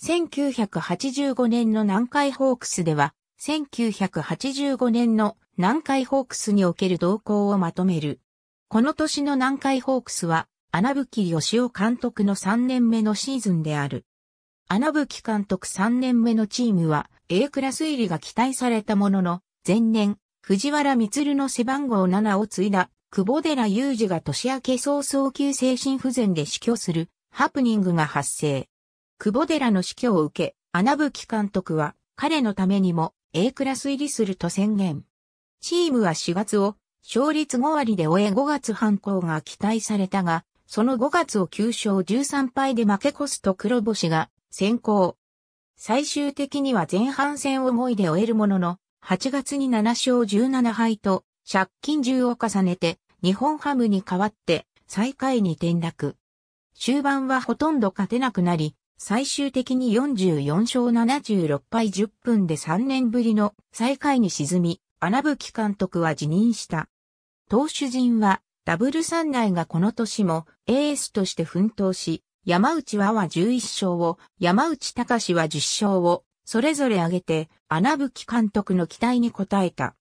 1985年の南海ホークスでは、1985年の南海ホークスにおける動向をまとめる。この年の南海ホークスは、穴吹義雄監督の3年目のシーズンである。穴吹監督3年目のチームは A クラス入りが期待されたものの、前年、藤原光の背番号7を継いだ、久保寺雄二が年明け早々急精神不全で死去するハプニングが発生。久保寺の死去を受け、穴吹監督は彼のためにも A クラス入りすると宣言。チームは4月を勝率5割で終え5月反抗が期待されたが、その5月を9勝13敗で負け越すと黒星が先行。最終的には前半戦を思いで終えるものの、8月に7勝17敗と借金10を重ねて日本ハムに代わって最下位に転落。終盤はほとんど勝てなくなり、最終的に44勝76敗10分で3年ぶりの最下位に沈み、穴吹監督は辞任した。投手陣は、ダブル三内がこの年もエースとして奮闘し、山内和は11勝を、山内隆は10勝を、それぞれ挙げて、穴吹監督の期待に応えた。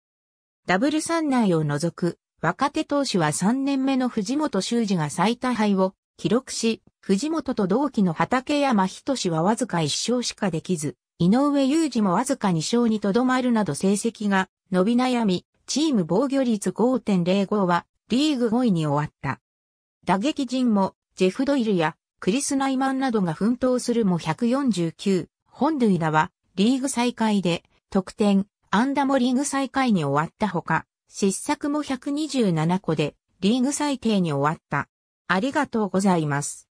ダブル三内を除く、若手投手は3年目の藤本修二が最多敗を記録し、藤本と同期の畠山仁はわずか1勝しかできず、井上雄二もわずか2勝にとどまるなど成績が伸び悩み、チーム防御率5.05はリーグ5位に終わった。打撃陣もジェフ・ドイルやクリス・ナイマンなどが奮闘するも149、本塁打はリーグ最下位で得点、安打もリーグ最下位に終わったほか、失策も127個でリーグ最低に終わった。ありがとうございます。